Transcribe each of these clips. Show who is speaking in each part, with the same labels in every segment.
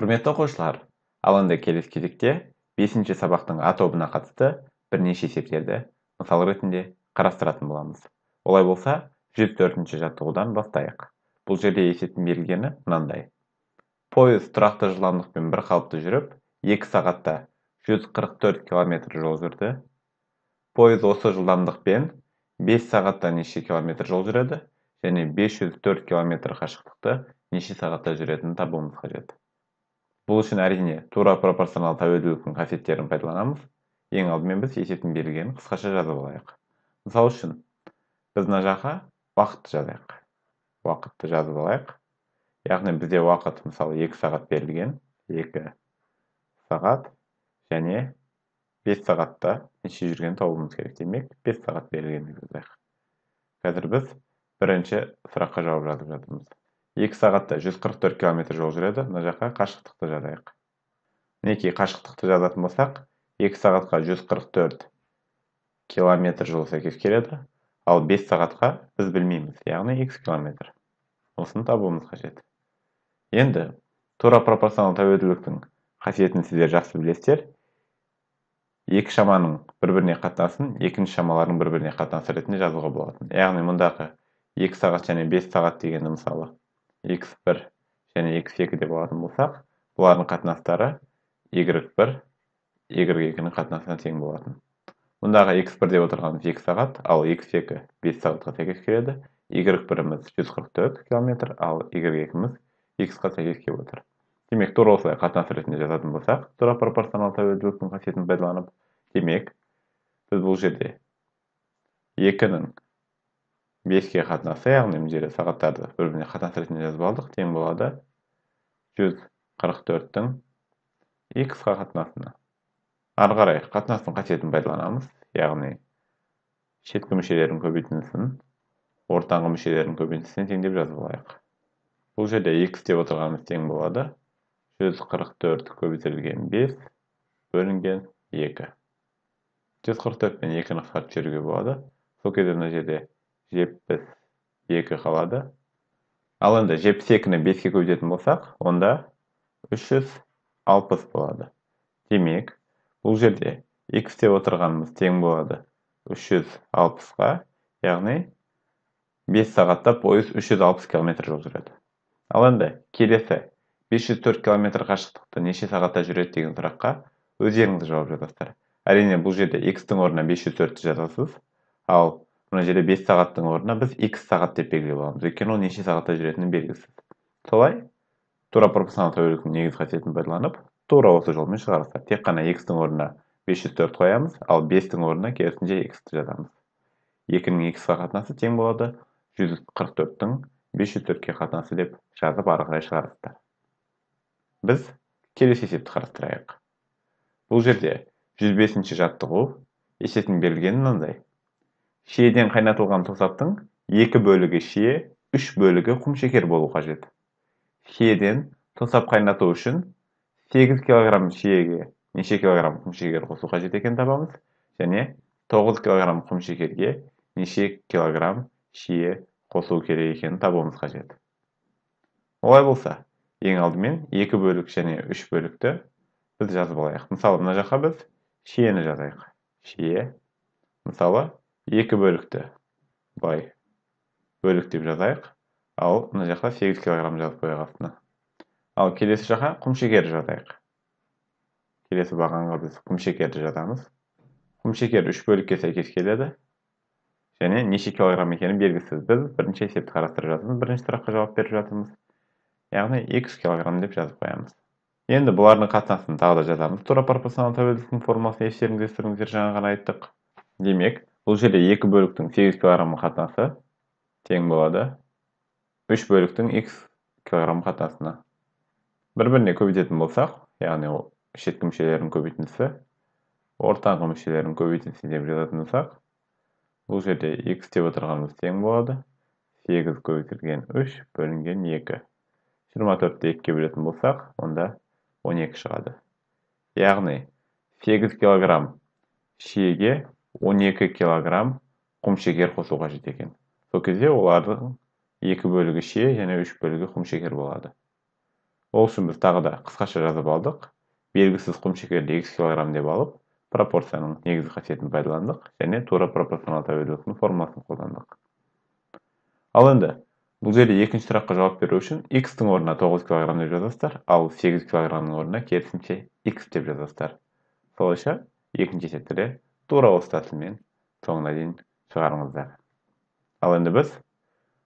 Speaker 1: құрметті оқушылар алаңда келесі кезекте бесінші сабақтың а тобына қатысты бірнеше есептерді мысал ретінде қарастыратын боламыз олай болса 104 төртінші жаттығудан бастайық бұл жерде есептің берілгені мынандай пойыз тұрақты жылдамдықпен бір қалыпты жүріп 2 сағатта 144 километр жол жүрді пойыз осы жылдамдықпен 5 сағатта неше километр жол жүреді және 504 километр қашықтықты неше сағатта жүретінін табуымыз қажет бұл үшін әрине тура пропорционал тәуелділіктің қасиеттерін пайдаланамыз ең алдымен біз есептің берілгенін қысқаша жазып алайық Мысал үшін біз мына жаққа уақытты жазайық уақытты жазып алайық яғни бізде уақыт мысалы екі сағат берілген екі сағат және 5 сағатта неше жүрген табуымыз керек демек 5 сағат берілгенін жазайық қазір біз бірінші сұраққа жауап жазып жатырмыз екі сағатта 144 километр жол жүреді мына жаққа қашықтықты жазайық мінекей қашықтықты жазатын болсақ екі сағатқа 144 километр жол сәйкес келеді ал 5 сағатқа біз білмейміз яғни x километр осыны табуымыз қажет енді тура пропорционал тәуелділіктің қасиетін сіздер жақсы білесіздер екі шаманың бір біріне қатынасын екінші шамалардың бір біріне қатынасы ретінде жазуға болатын яғни мұндағы екі сағат және бес сағат дегенді мысалы x1 және x2 деп алатын болсақ бұлардың қатынастары y1 y2-нің қатынасына тең болатын мұндағы x1 деп отырғанымыз 2 сағат ал x2 5 сағатқа сәйкес келеді y1-іміз 144 км, ал y2-іміз x-қа сәйкес келіп отыр демек тура осылай қатынас ретінде жазатын болсақ тура пропорционал тәуелділіктің қасиетін пайдаланып демек біз бұл жерде 2-нің беске қатынасы, яғни мына жерде сағаттарды бір біріне қатынас ретінде жазып алдық тең болады жүз қырық төрттің қа қатынасына ары қарай қатынастың қасиетін пайдаланамыз яғни шеткі мүшелердің көбейтіндісін ортаңғы мүшелердің көбейтіндісіне деп жазып алайық бұл жерде x деп отырғанымыз тең болады 144 көбейтілген 5 бөлінген 2 144 пен 2-ні қысқартып жіберуге болады сол кезде мына жерде жетпіс екі қалады ал енді жетпіс екіні беске көбейтетін болсақ онда үш жүз алпыс болады демек бұл жерде x деп отырғанымыз тең болады үш жүз алпысқа яғни бес сағатта пойыз үш жүз алпыс километр жол жүреді ал енді келесі бес жүз төрт километр қашықтықты неше сағатта жүреді деген сұраққа өздеріңіз жауап жазасыздар әрине бұл жерде x-тің орнына жүз төртті жазасыз ал мына жерде бес сағаттың орнына біз x сағат деп белгілеп аламыз өйткені ол неше сағатта жүретіні белгісіз солай тура пропорционал тәуелділіктің негізгі қасиетін пайдаланып тура осы жолмен шығарсақ тек қана x-тің орнына 504 қоямыз ал 5-тің орнына керісінше x-ті жазамыз 2-нің x-қа қатынасы тең болады 144-тің 504-ке қатынасы деп жазып ары қарай шығарасыздар біз келесі есепті қарастырайық бұл жерде 105-ші жаттығу есептің берілгені мынандай шиеден қайнатылған тосаптың екі бөлігі шие үш бөлігі құмшекер болу қажет шиеден тосап қайнату үшін 8 килограмм шиеге неше килограмм құмшекер қосу қажет екенін табамыз және 9 килограмм құмшекерге неше килограмм шие қосу керек екенін табуымыз қажет олай болса ең алдымен екі бөлік және үш бөлікті біз жазып алайық мысалы мына жаққа біз шиені жазайық шие мысалы екі бөлікті бай бөлік деп жазайық ал мына жақта сегіз килограмм жазып қояйық астына ал келесі жаққа құмшекерді жазайық келесі бағанға біз құмшекерді жазамыз құмшекер үш бөлікке сәйкес келеді және неше килограмм екені белгісіз біз бірінші есепті қарастырып жатырмыз бірінші сұраққа жауап беріп жатырмыз яғни екі килограмм деп жазып қоямыз енді бұлардың қатынасын тағы да жазамыз тура пропорционал тәуелділіктің формуласын естеріңізге түсіріңіздер жаңа ғана айттық демек бұл жерде екі бөліктің сегіз килограмм қатынасы тең болады үш бөліктің x килограмм қатынасына бір біріне көбейтетін болсақ яғни ол шеткі мүшелердің көбейтіндісі ортаңғы мүшелердің көбейтіндісі деп жазатын болсақ бұл жерде x деп отырғанымыз тең болады 8 көбейтілген 3 бөлінген 2. 24-ті екіге бөлетін болсақ, онда 12 шығады. Яғни 8 килограмм шиеге он екі килограмм құмшекер қосу қажет екен сол кезде олардың екі бөлігі ше және үш бөлігі құмшекер болады ол үшін біз тағы да қысқаша жазып алдық белгісіз құмшекерді x килограмм деп алып пропорцияның негізгі қасиетін пайдаландық және тура пропорционал тәуелділіктің формуласын қолдандық ал енді бұл жерде екінші сұраққа жауап беру үшін x-тің орнына 9 килограмм деп жазасыздар ал 8 кг орнына керісінше x деп жазасыздар солайша екінші есепте де тура осы тәсілмен соңына дейін шығарыңыздар ал енді біз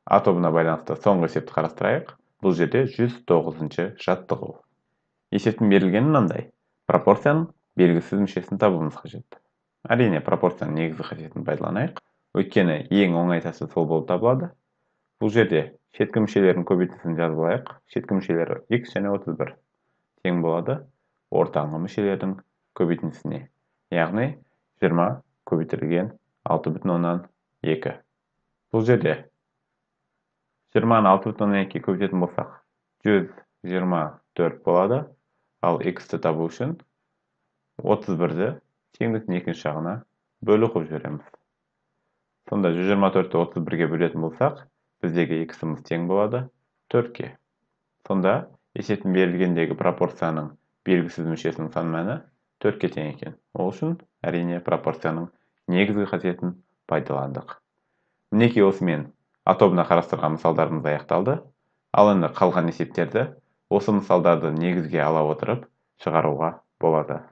Speaker 1: а тобына байланысты соңғы есепті қарастырайық бұл жерде 109 шы жаттығу есептің берілгені мынандай пропорцияның белгісіз мүшесін табуымыз қажет әрине пропорцияның негізгі қасиетін пайдаланайық өйткені ең оңай тәсіл сол болып табылады бұл жерде шеткі мүшелердің көбейтіндісін жазып алайық шеткі мүшелері x және 31 тең болады ортаңғы мүшелердің көбейтіндісіне яғни жиырма көбейтілген алты бүтін оннан екі бұл жерде жиырманы алты бүтін оннан екіге көбейтетін болсақ жүз жиырма төрт болады ал ті табу үшін отыз бірді теңдіктің екінші жағына бөлу қылып жібереміз сонда жүз жиырма төртті отыз бірге бөлетін болсақ біздегі иксіміз тең болады төртке сонда есептің берілгендегі пропорцияның белгісіз мүшесінің сан мәні төртке тең екен ол үшін әрине пропорцияның негізгі қасиетін пайдаландық мінекей осымен атобына қарастырған мысалдарымыз аяқталды ал енді қалған есептерді осы мысалдарды негізге ала отырып шығаруға болады